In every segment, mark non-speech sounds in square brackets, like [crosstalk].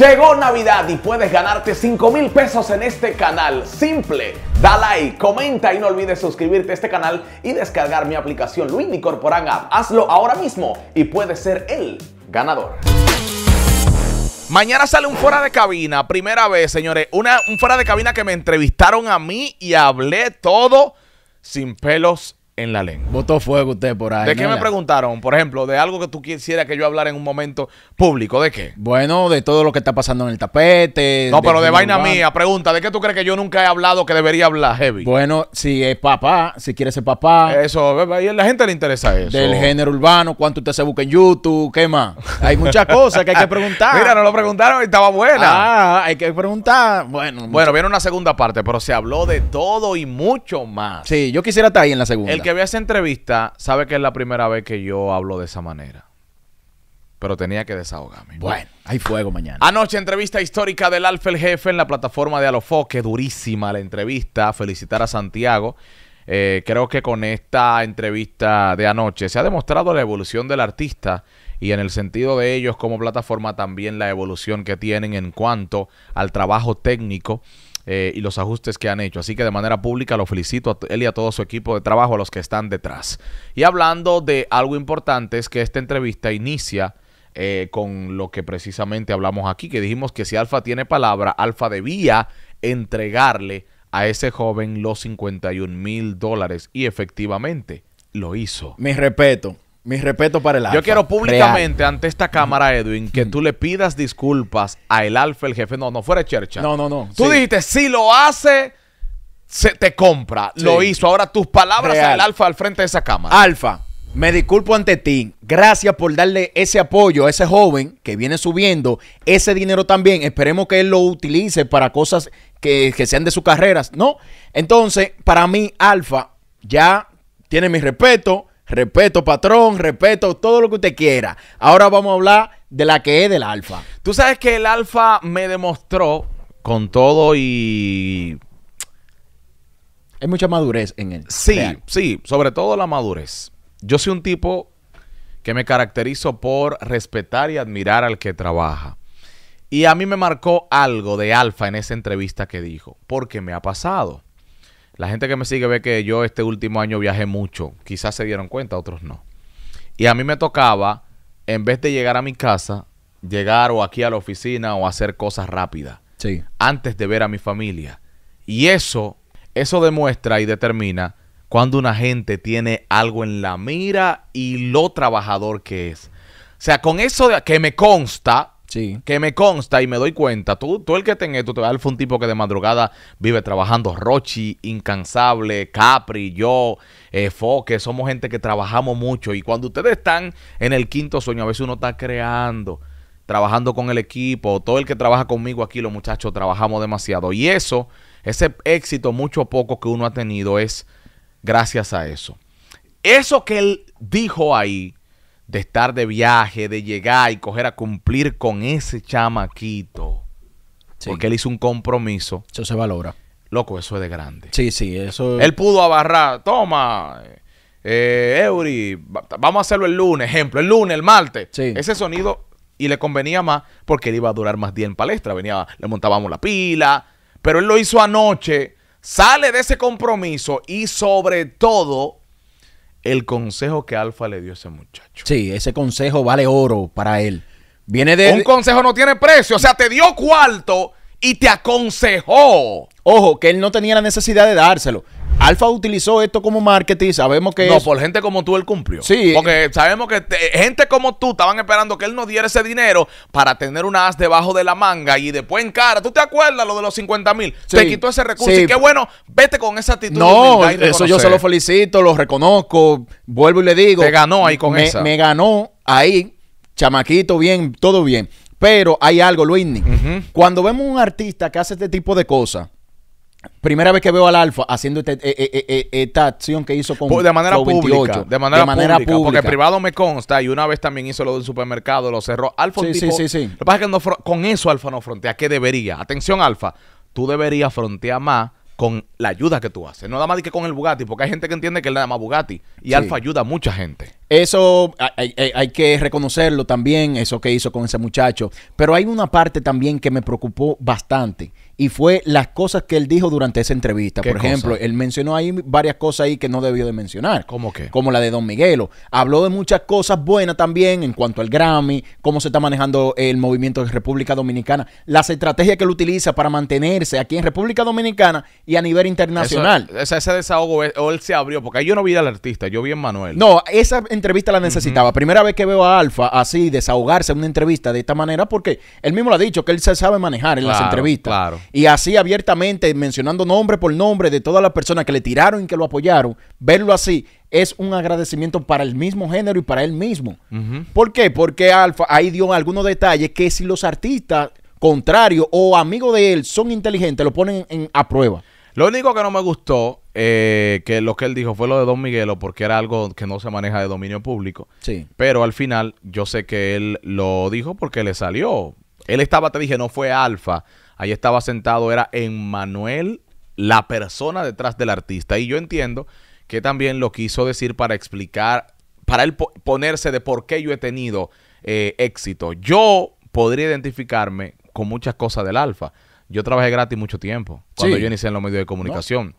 Llegó Navidad y puedes ganarte 5 mil pesos en este canal. Simple, da like, comenta y no olvides suscribirte a este canal y descargar mi aplicación Luis Corporan App. Hazlo ahora mismo y puedes ser el ganador. Mañana sale un fuera de cabina, primera vez, señores. Una, un fuera de cabina que me entrevistaron a mí y hablé todo sin pelos en la lengua. Botó fuego usted por ahí. ¿De qué me preguntaron? Por ejemplo, de algo que tú quisieras que yo hablara en un momento público. ¿De qué? Bueno, de todo lo que está pasando en el tapete. No, pero de vaina mía. Pregunta, ¿de qué tú crees que yo nunca he hablado que debería hablar, Heavy? Bueno, si es papá, si quiere ser papá. Eso, y a la gente le interesa eso. Del género urbano, cuánto usted se busca en YouTube, ¿qué más? Hay muchas cosas que hay que [laughs] preguntar. Mira, no lo preguntaron y estaba buena. Ah, hay que preguntar. Bueno, bueno, viene una segunda parte, pero se habló de todo y mucho más. Sí, yo quisiera estar ahí en la segunda. Ve esa entrevista sabe que es la primera vez que yo hablo de esa manera. Pero tenía que desahogarme. Bueno, hay fuego mañana. Anoche, entrevista histórica del Alfa el Jefe en la plataforma de Alofoque. Durísima la entrevista. Felicitar a Santiago. Eh, creo que con esta entrevista de anoche se ha demostrado la evolución del artista y en el sentido de ellos como plataforma también la evolución que tienen en cuanto al trabajo técnico eh, y los ajustes que han hecho. Así que de manera pública lo felicito a él y a todo su equipo de trabajo, a los que están detrás. Y hablando de algo importante es que esta entrevista inicia eh, con lo que precisamente hablamos aquí, que dijimos que si Alfa tiene palabra, Alfa debía entregarle a ese joven los 51 mil dólares y efectivamente lo hizo. Mi respeto. Mi respeto para el Alfa. Yo quiero públicamente ante esta cámara, mm-hmm. Edwin, que tú le pidas disculpas a el Alfa, el jefe. No, no fuera Chercha. No, no, no. Tú dijiste, si lo hace, se te compra. Lo hizo. Ahora tus palabras al Alfa al frente de esa cámara. Alfa, me disculpo ante ti. Gracias por darle ese apoyo a ese joven que viene subiendo. Ese dinero también. Esperemos que él lo utilice para cosas que, que sean de sus carreras, ¿no? Entonces, para mí, Alfa ya tiene mi respeto Respeto, patrón, respeto, todo lo que usted quiera. Ahora vamos a hablar de la que es del alfa. Tú sabes que el alfa me demostró con todo y... Hay mucha madurez en él. Sí, sí, sobre todo la madurez. Yo soy un tipo que me caracterizo por respetar y admirar al que trabaja. Y a mí me marcó algo de Alfa en esa entrevista que dijo, porque me ha pasado. La gente que me sigue ve que yo este último año viajé mucho. Quizás se dieron cuenta, otros no. Y a mí me tocaba, en vez de llegar a mi casa, llegar o aquí a la oficina o hacer cosas rápidas. Sí. Antes de ver a mi familia. Y eso, eso demuestra y determina cuando una gente tiene algo en la mira y lo trabajador que es. O sea, con eso que me consta, que me consta y me doy cuenta. Tú, tú el que en esto, te dar un tipo que de madrugada vive trabajando. Rochi, incansable, Capri, yo, eh, Foque, somos gente que trabajamos mucho. Y cuando ustedes están en el quinto sueño, a veces uno está creando, trabajando con el equipo. Todo el que trabaja conmigo aquí, los muchachos, trabajamos demasiado. Y eso, ese éxito mucho o poco que uno ha tenido es gracias a eso. Eso que él dijo ahí, de estar de viaje, de llegar y coger a cumplir con ese chamaquito. Porque él hizo un compromiso. Eso se valora. Loco, eso es de grande. Sí, sí, eso. Él pudo abarrar, toma, eh, eh, Eury, vamos a hacerlo el lunes, ejemplo, el lunes, el martes. Ese sonido, y le convenía más porque él iba a durar más día en palestra. Venía, le montábamos la pila, pero él lo hizo anoche, sale de ese compromiso y sobre todo el consejo que Alfa le dio a ese muchacho. Sí, ese consejo vale oro para él. Viene de. Un consejo no tiene precio. O sea, te dio cuarto y te aconsejó. Ojo, que él no tenía la necesidad de dárselo. Alfa utilizó esto como marketing, sabemos que... No, por gente como tú él cumplió. Sí. Porque sabemos que gente como tú estaban esperando que él nos diera ese dinero para tener una as debajo de la manga y después en cara, ¿tú te acuerdas lo de los 50 mil? Te quitó ese recurso y qué bueno, vete con esa actitud. No, eso yo se lo felicito, lo reconozco, vuelvo y le digo. Te ganó ahí con me, esa. Me ganó ahí, chamaquito, bien, todo bien. Pero hay algo, Luis. Cuando vemos un artista que hace este tipo de cosas, Primera vez que veo al Alfa haciendo este, eh, eh, eh, esta acción que hizo con de manera pública, de manera, pública, porque privado me consta y una vez también hizo lo del supermercado, lo cerró. Alfa sí, sí, sí, sí, Lo que pasa es que con eso Alfa no frontea, ¿qué debería? Atención Alfa, tú deberías frontear más con la ayuda que tú haces, no nada más que con el Bugatti, porque hay gente que entiende que él nada más Bugatti y Alfa ayuda a mucha gente. Eso hay, que reconocerlo también, eso que hizo con ese muchacho. Pero hay una parte también que me preocupó bastante y fue las cosas que él dijo durante esa entrevista. Por ejemplo, él mencionó ahí varias cosas ahí que no debió de mencionar. ¿Cómo qué? Como la de Don Miguelo. Habló de muchas cosas buenas también en cuanto al Grammy, cómo se está manejando el movimiento de República Dominicana, las estrategias que él utiliza para mantenerse aquí en República Dominicana y a nivel internacional. Eso, ese, desahogo, eh, él se abrió, porque ahí yo no vi al artista, yo vi a Manuel. No, esa entrevista la necesitaba. Primera vez que veo a Alfa así desahogarse en una entrevista de esta manera, porque él mismo lo ha dicho, que él se sabe manejar en las entrevistas. Y así abiertamente, mencionando nombre por nombre de todas las personas que le tiraron y que lo apoyaron, verlo así es un agradecimiento para el mismo género y para él mismo. ¿Por qué? Porque Alfa ahí dio algunos detalles que si los artistas contrarios o amigos de él son inteligentes, lo ponen en, a prueba. Lo único que no me gustó eh, que lo que él dijo fue lo de Don Miguelo porque era algo que no se maneja de dominio público. Sí. Pero al final yo sé que él lo dijo porque le salió. Él estaba, te dije, no fue Alfa. Ahí estaba sentado, era Emmanuel, la persona detrás del artista. Y yo entiendo que también lo quiso decir para explicar, para él ponerse de por qué yo he tenido eh, éxito. Yo podría identificarme con muchas cosas del Alfa. Yo trabajé gratis mucho tiempo cuando yo inicié en los medios de comunicación.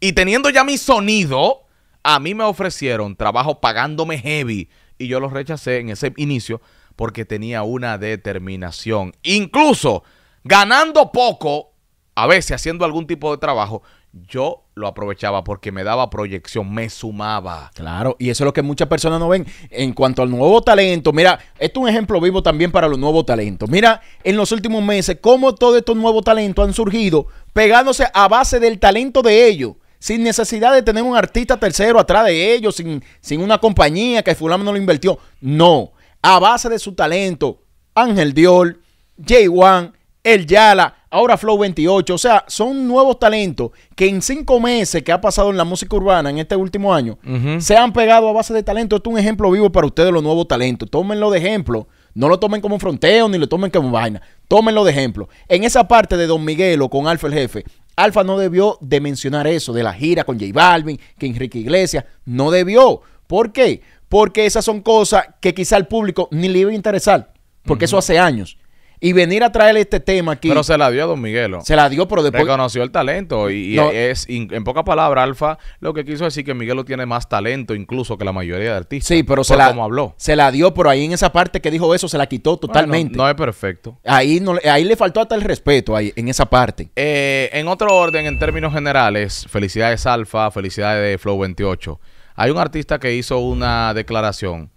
Y teniendo ya mi sonido, a mí me ofrecieron trabajo pagándome heavy y yo lo rechacé en ese inicio porque tenía una determinación. Incluso ganando poco, a veces haciendo algún tipo de trabajo, yo lo aprovechaba porque me daba proyección, me sumaba. Claro, y eso es lo que muchas personas no ven. En cuanto al nuevo talento, mira, esto es un ejemplo vivo también para los nuevos talentos. Mira, en los últimos meses, cómo todos estos nuevos talentos han surgido pegándose a base del talento de ellos sin necesidad de tener un artista tercero atrás de ellos, sin, una compañía que fulano no lo invirtió. No, a base de su talento, Ángel Dior, j Wan El Yala, ahora Flow 28, o sea, son nuevos talentos que en cinco meses que ha pasado en la música urbana en este último año, se han pegado a base de talento. Esto es un ejemplo vivo para ustedes, los nuevos talentos. Tómenlo de ejemplo. No lo tomen como fronteo ni lo tomen como vaina. Tómenlo de ejemplo. En esa parte de Don Miguelo con Alfa el Jefe, Alfa no debió de mencionar eso, de la gira con J Balvin, que Enrique Iglesias, no debió. ¿Por qué? Porque esas son cosas que quizá al público ni le iba a interesar, porque eso hace años y venir a traer este tema aquí. Pero se la dio a Don Miguelo. Se la dio, pero después. Reconoció el talento y, es, en pocas palabras, Alfa lo que quiso decir que Miguelo tiene más talento incluso que la mayoría de artistas. Sí, pero se la, como habló. se la dio, pero ahí en esa parte que dijo eso se la quitó totalmente. no, es perfecto. Ahí, no, ahí le faltó hasta el respeto ahí, en esa parte. Eh, en otro orden, en términos generales, felicidades Alfa, felicidades de Flow 28. Hay un artista que hizo una declaración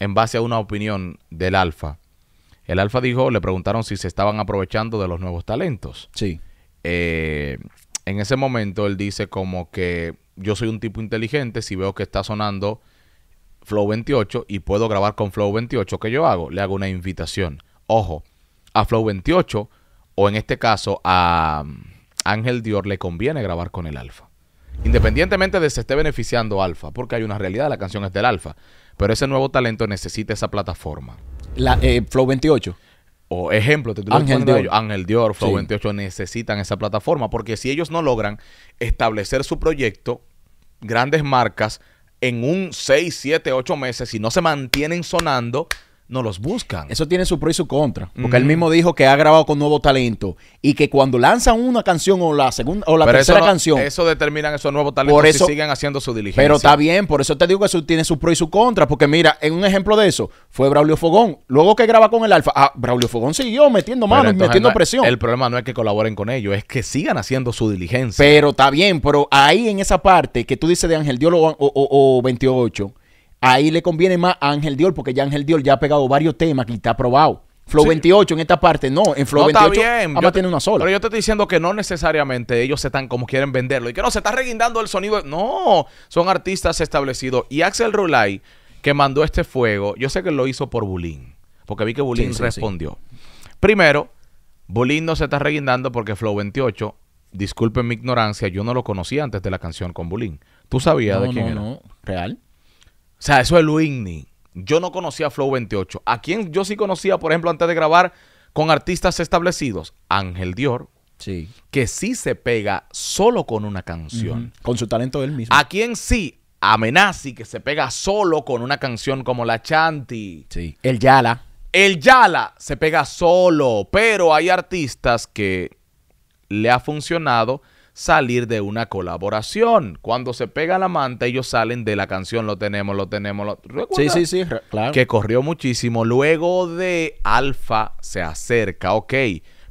en base a una opinión del Alfa el Alfa dijo, le preguntaron si se estaban aprovechando de los nuevos talentos. Sí. Eh, en ese momento él dice como que yo soy un tipo inteligente, si veo que está sonando Flow 28 y puedo grabar con Flow 28, ¿qué yo hago? Le hago una invitación. Ojo, a Flow 28 o en este caso a um, Ángel Dior le conviene grabar con el Alfa. Independientemente de si esté beneficiando Alfa, porque hay una realidad, la canción es del Alfa, pero ese nuevo talento necesita esa plataforma. La, eh, Flow 28. O ejemplo, te Ángel Dior. Ángel Dior, Flow 28 necesitan esa plataforma porque si ellos no logran establecer su proyecto, grandes marcas, en un 6, 7, 8 meses, si no se mantienen sonando, no los buscan. Eso tiene su pro y su contra. Porque él mismo dijo que ha grabado con nuevo talento y que cuando lanzan una canción o la segunda o la tercera canción. Eso determinan esos nuevos talentos siguen haciendo su diligencia. Pero está bien, por eso te digo que eso tiene su pro y su contra. Porque mira, en un ejemplo de eso fue Braulio Fogón. Luego que graba con el Alfa, ah, Braulio Fogón siguió metiendo manos metiendo presión. El problema no es que colaboren con ellos, es que sigan haciendo su diligencia. Pero está bien, pero ahí en esa parte que tú dices de Ángel Diolo o, o, o 28 Ahí le conviene más a Ángel Dior, porque ya Ángel Dior ya ha pegado varios temas que está probado. Flow 28 en esta parte, no, en Flow no, 28 va a tener una sola. Pero yo te estoy diciendo que no necesariamente ellos se están como quieren venderlo y que no, se está reguindando el sonido. No, son artistas establecidos. Y Axel Rulay, que mandó este fuego, yo sé que lo hizo por Bulín, porque vi que Bulín respondió. Primero, Bulín no se está reguindando porque Flow 28, disculpen mi ignorancia, yo no lo conocía antes de la canción con Bulín. ¿Tú sabías de quién no, era? No, real. O sea, eso es Luigny. Yo no conocía Flow 28. ¿A quién yo sí conocía, por ejemplo, antes de grabar con artistas establecidos? Ángel Dior. Sí. Que sí se pega solo con una canción. Con su talento él mismo. ¿A quién sí? Amenazi, que se pega solo con una canción como La Chanti. Sí. El Yala. El Yala se pega solo, pero hay artistas que le ha funcionado salir de una colaboración. Cuando se pega la manta, ellos salen de la canción Lo tenemos, lo tenemos, lo... Sí, sí, sí, claro. Que corrió muchísimo. Luego de Alfa se acerca, ok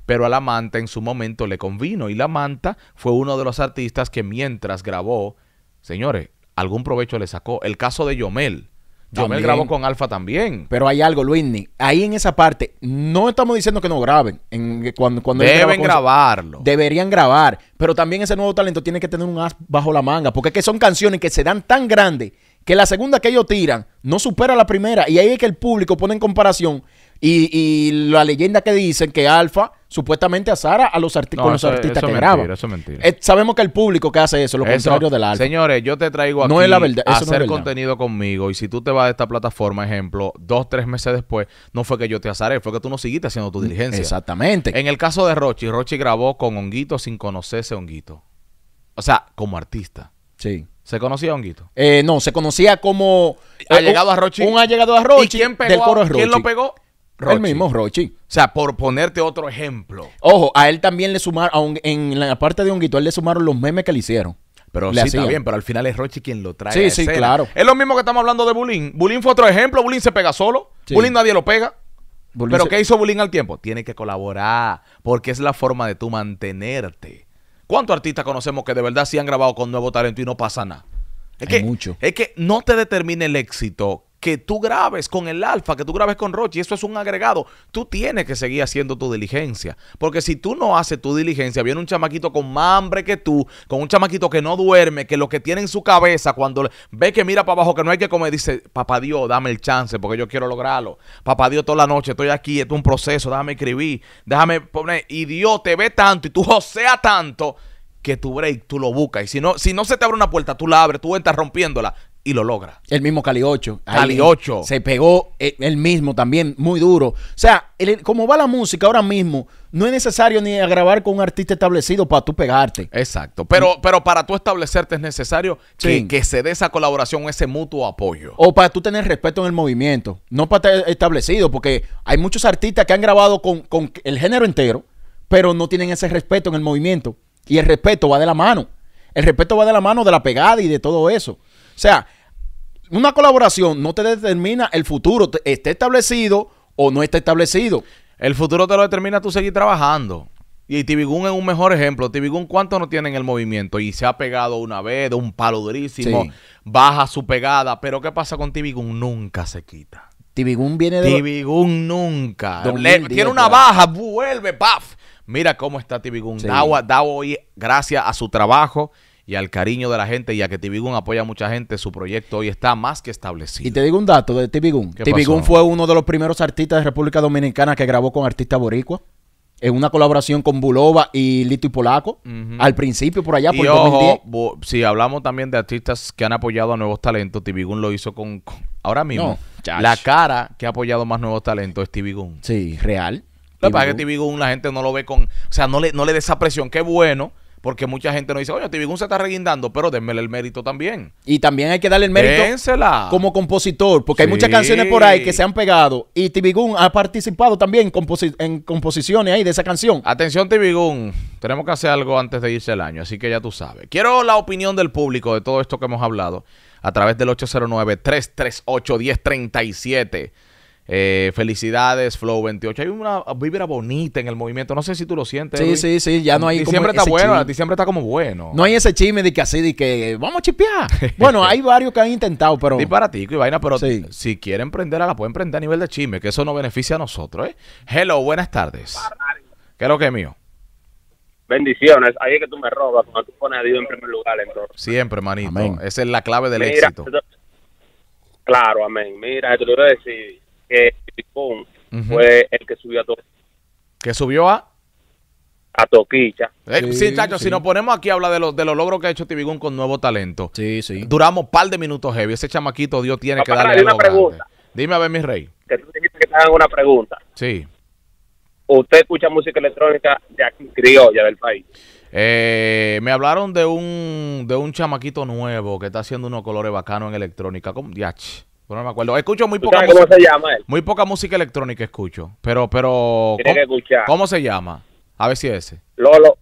pero a la manta en su momento le convino y la manta fue uno de los artistas que mientras grabó, señores, algún provecho le sacó. El caso de Yomel. También. grabó con Alfa también. Pero hay algo, Whitney. Ahí en esa parte, no estamos diciendo que no graben. cuando, Deben grabarlo. Deberían grabar. Pero también ese nuevo talento tiene que tener un as bajo la manga. Porque es que son canciones que se dan tan grandes que la segunda que ellos tiran no supera la primera. Y ahí es que el público pone en comparación. Y, y la leyenda que dicen que Alfa supuestamente a Sara a los, artistas los artistas que mentira, mentira. Eh, sabemos que el público que hace eso, lo contrario del arte. Señores, yo te traigo aquí a hacer contenido conmigo y si tú te vas de esta plataforma, ejemplo, dos, tres meses después, no fue que yo te azaré, fue que tú no seguiste haciendo tu diligencia. Exactamente. En el caso de Rochi, Rochi grabó con Honguito sin conocerse Honguito. O sea, como artista. Sí. ¿Se conocía Honguito? Eh, no, se conocía como... Ha llegado a Rochi. Un ha llegado a Rochi. ¿Y Del coro ¿Quién lo pegó? El mismo Rochi. O sea, por ponerte otro ejemplo. Ojo, a él también le sumaron, en la parte de Honguito, a él le sumaron los memes que le hicieron. Pero le sí, está bien, pero al final es Rochi quien lo trae. Sí, sí, claro. Es lo mismo que estamos hablando de Bulín. Bulín fue otro ejemplo, Bulín se pega solo, Bulín nadie lo pega. pero ¿qué hizo Bulín al tiempo? Tiene que colaborar, porque es la forma de tú mantenerte. ¿Cuántos artistas conocemos que de verdad sí han grabado con nuevo talento y no pasa nada? Es que, mucho. es que no te determina el éxito que tú grabes con el Alfa, que tú grabes con Roche, y eso es un agregado, tú tienes que seguir haciendo tu diligencia. Porque si tú no haces tu diligencia, viene un chamaquito con más hambre que tú, con un chamaquito que no duerme, que lo que tiene en su cabeza cuando ve que mira para abajo que no hay que comer, dice, papá Dios, dame el chance porque yo quiero lograrlo. Papá Dios, toda la noche estoy aquí, esto es un proceso, déjame escribir, déjame poner, y Dios te ve tanto y tú [laughs] josea tanto que tu break tú lo buscas. Y si no, si no se te abre una puerta, tú la abres, tú entras rompiéndola y lo logra. El mismo Cali 8. Cali 8. Se pegó el eh, mismo también, muy duro. O sea, como va la música ahora mismo, no es necesario ni grabar con un artista establecido para tú pegarte. Exacto. Pero, mm. pero para tú establecerte es necesario que, se dé esa colaboración, ese mutuo apoyo. O para tú tener respeto en el movimiento. No para estar establecido, porque hay muchos artistas que han grabado con, con el género entero, pero no tienen ese respeto en el movimiento. Y el respeto va de la mano. El respeto va de la mano de la pegada y de todo eso. O sea, una colaboración no te determina el futuro, esté establecido o no está establecido. El futuro te lo determina tú seguir trabajando. Y Tibigún es un mejor ejemplo. Tibigún, ¿cuánto no tiene en el movimiento? Y se ha pegado una vez, de un palo durísimo, baja su pegada. Pero ¿qué pasa con Tibigún? Nunca se quita. Tibigún viene de. Tibigún nunca. tiene una baja, vuelve, paf. Mira cómo está Tibigún. Da hoy, gracias a su trabajo y al cariño de la gente y a que Tibigún apoya a mucha gente, su proyecto hoy está más que establecido. Y te digo un dato de Tibigún. Tibigún fue uno de los primeros artistas de República Dominicana que grabó con artistas boricua en una colaboración con Buloba y Lito y Polaco al principio por allá y 2010. ojo, si hablamos también de artistas que han apoyado a nuevos talentos, Tibigún lo hizo con, ahora mismo. la cara que ha apoyado más nuevos talentos es Tibigún. Sí, real. Lo que pasa es que Tibigún la gente no lo ve con, o sea, no le no le esa presión, qué bueno porque mucha gente nos dice, oye, Tibigún se está reguindando, pero démele el mérito también. Y también hay que darle el mérito como compositor, porque hay muchas canciones por ahí que se han pegado y Tibigún ha participado también en, en composiciones ahí de esa canción. Atención, Tibigún, tenemos que hacer algo antes de irse el año, así que ya tú sabes. Quiero la opinión del público de todo esto que hemos hablado a través del 809 338 1037 eh, felicidades, Flow 28. Hay una vibra bonita en el movimiento. No sé si tú lo sientes. Sí, sí, sí. Ya no hay. Diciembre Siempre está bueno. ti siempre está como bueno. No hay ese chisme de que así, de que vamos a chipear. [laughs] bueno, hay varios que han intentado, pero. ti y vaina, pero si quieren a la pueden prender a nivel de chisme, que eso no beneficia a nosotros, ¿eh? Hello, buenas tardes. ¿Qué es lo que es mío? Bendiciones. Ahí es que tú me robas cuando tú pones a Dios en primer lugar. Siempre, manito. Esa es la clave del éxito. Claro, amén. Mira, te lo voy a decir que Bitcoin fue el que subió a Toquilla. ¿Que subió a? A Toquicha. Eh, sí, si nos ponemos aquí habla de, lo, de los logros que ha hecho Tibigún con nuevo talento. Sí, sí. Duramos un par de minutos heavy. Ese chamaquito, Dios tiene que darle una pregunta. Dime a ver, mi rey. Que tú dijiste que te hagan una pregunta. Sí. ¿Usted escucha música electrónica de aquí, criolla del país? Eh, me hablaron de un, de un chamaquito nuevo que está haciendo unos colores bacanos en electrónica. ¿Cómo? Yach. Bueno, no me acuerdo. Escucho muy poca música. ¿Cómo se llama él? Muy poca música electrónica escucho. Pero, pero. ¿cómo, se llama? A ver si ese. Lolo,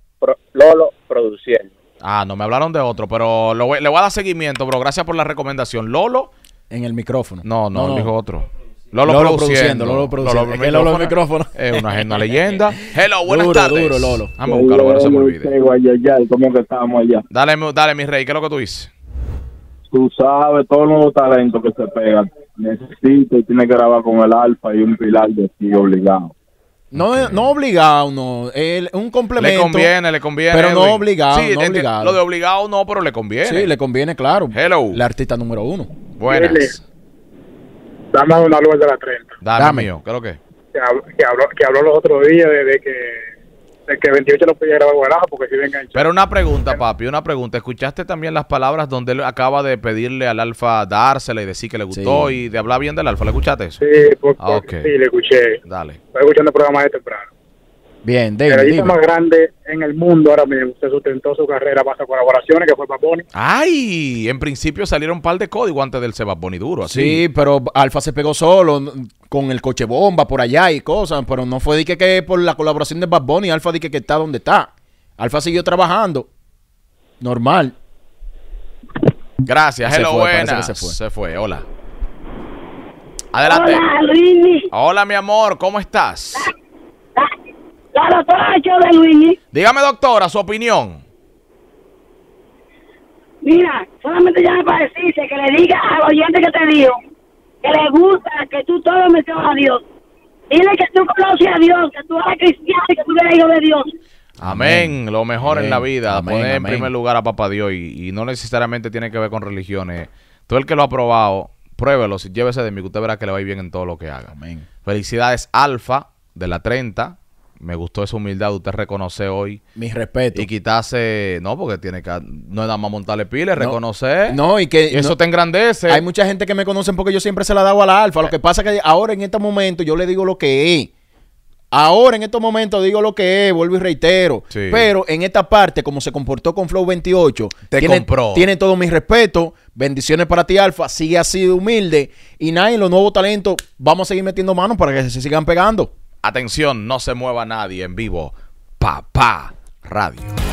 Lolo Produciendo. Ah, no, me hablaron de otro, pero le voy a dar seguimiento, bro. Gracias por la recomendación. Lolo. En el micrófono. No, no, dijo otro. Lolo, Lolo produciendo, Lolo produciendo. Lolo, Lolo micrófono. Es una, agenda leyenda. [laughs] Hello, buenas tardes. Duro, Lolo. Vamos a buscarlo, no se me olvide. Dale, dale, mi rey, ¿qué es lo que tú dices? tú sabes todos nuevo talento que se pega. Necesita y tiene que grabar con el alfa y un pilar de ti obligado. No, no obligado, no. un complemento. Le conviene, le conviene. Pero no obligado, Lo de obligado no, pero le conviene. Sí, le conviene, claro. Hello. La artista número uno. Buenas. dame una luz de la 30. Dame, yo creo que. Que habló, que habló los otros días de que que 28 no podía grabar porque si venga Pero una pregunta, papi, una pregunta. ¿Escuchaste también las palabras donde él acaba de pedirle al Alfa dársela y decir que le gustó y de hablar bien del Alfa? ¿Le escuchaste eso? Sí, ah, sí, le escuché. Dale. Estoy escuchando el programa de temprano. Bien, David. El equipo más grande en el mundo ahora mismo. Se sustentó su carrera bajo colaboraciones, que fue Bad ¡Ay! En principio salieron un par de códigos antes del Sebas Bunny duro. Así. Sí, pero Alfa se pegó solo con el coche bomba por allá y cosas, pero no fue de que, por la colaboración de Bad Alfa dije que, está donde está. Alfa siguió trabajando. Normal. Gracias, hello, se fue, Se fue. hola. Adelante. Hola, mi amor, ¿cómo estás? Ah, la doctora de Luigi. Dígame, doctora, su opinión. Mira, solamente ya me parece que le diga al oyente que te dio que le gusta que tú todo mencionas a Dios. Dile que tú conoces a Dios, que tú eres cristiano y que tú eres hijo de Dios. Amén. Lo mejor en la vida, poner en primer lugar a Papá Dios y, no necesariamente tiene que ver con religiones. Todo el que lo ha probado, pruébelo, llévese de mí, que usted verá que le va a ir bien en todo lo que haga. Amén. Felicidades Alfa de la 30, me gustó esa humildad usted reconoce hoy. Mi respeto. Y quitarse, no, porque tiene que, no es nada más montarle piles, reconocer. No, y que... eso te engrandece. Hay mucha gente que me conoce porque yo siempre se la he dado a la alfa. Lo que pasa es que ahora en este momento yo le digo lo que es. Ahora en estos momentos digo lo que es, vuelvo y reitero. Pero en esta parte, como se comportó con Flow 28, Te tiene, compró. tiene todo mi respeto. Bendiciones para ti, Alfa. Sigue así de humilde. Y nadie, los nuevos talentos, vamos a seguir metiendo manos para que se sigan pegando. Atención, no se mueva nadie en vivo. Papá Radio.